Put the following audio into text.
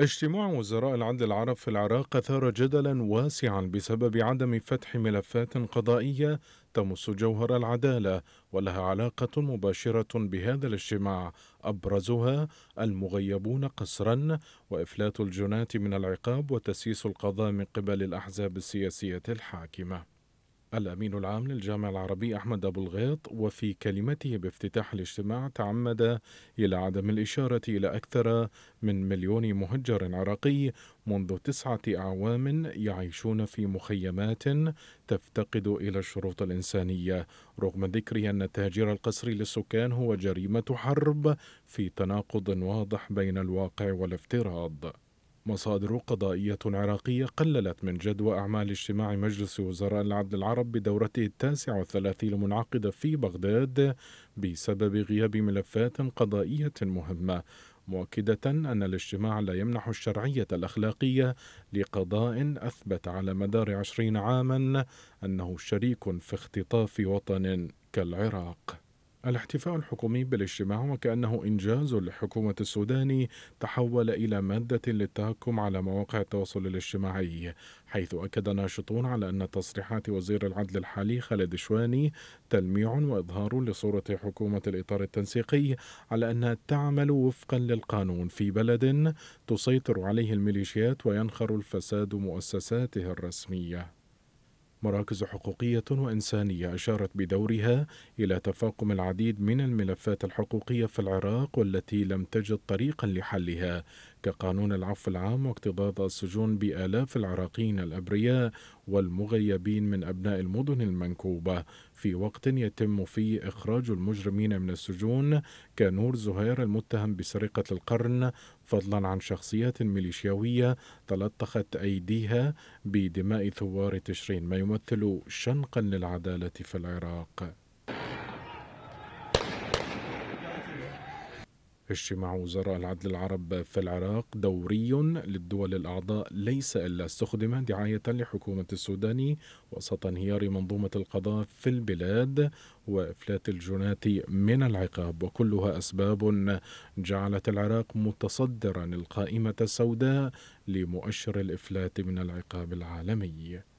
اجتماع وزراء العدل العرب في العراق أثار جدلا واسعا بسبب عدم فتح ملفات قضائية تمس جوهر العدالة ولها علاقة مباشرة بهذا الاجتماع أبرزها المغيبون قسرا وإفلات الجناة من العقاب وتسييس القضاء من قبل الأحزاب السياسية الحاكمة الأمين العام للجامع العربي أحمد أبو الغيط وفي كلمته بافتتاح الاجتماع تعمد إلى عدم الإشارة إلى أكثر من مليون مهجر عراقي منذ تسعة أعوام يعيشون في مخيمات تفتقد إلى الشروط الإنسانية رغم ذكر أن تهجير القسري للسكان هو جريمة حرب في تناقض واضح بين الواقع والافتراض مصادر قضائية عراقية قللت من جدوى أعمال اجتماع مجلس وزراء العدل العرب بدورته التاسعة والثلاثين المنعقدة في بغداد بسبب غياب ملفات قضائية مهمة مؤكدة أن الاجتماع لا يمنح الشرعية الأخلاقية لقضاء أثبت على مدار عشرين عاما أنه شريك في اختطاف وطن كالعراق الاحتفاء الحكومي بالاجتماع وكأنه إنجاز لحكومة السوداني تحول إلى مادة للتهكم على مواقع التواصل الاجتماعي حيث أكد ناشطون على أن تصريحات وزير العدل الحالي خالد شواني تلميع وإظهار لصورة حكومة الإطار التنسيقي على أنها تعمل وفقا للقانون في بلد تسيطر عليه الميليشيات وينخر الفساد مؤسساته الرسميه مراكز حقوقية وإنسانية أشارت بدورها إلى تفاقم العديد من الملفات الحقوقية في العراق والتي لم تجد طريقا لحلها كقانون العفو العام واكتظاظ السجون بآلاف العراقيين الأبرياء والمغيبين من أبناء المدن المنكوبة في وقت يتم فيه إخراج المجرمين من السجون كنور زهير المتهم بسرقة القرن فضلا عن شخصيات ميليشياوية تلطخت أيديها بدماء ثوار تشرين ما يمثل شنقا للعدالة في العراق اجتماع وزراء العدل العرب في العراق دوري للدول الأعضاء ليس إلا استخدم دعاية لحكومة السودان وسط انهيار منظومة القضاء في البلاد وإفلات الجنات من العقاب وكلها أسباب جعلت العراق متصدرا القائمة السوداء لمؤشر الإفلات من العقاب العالمي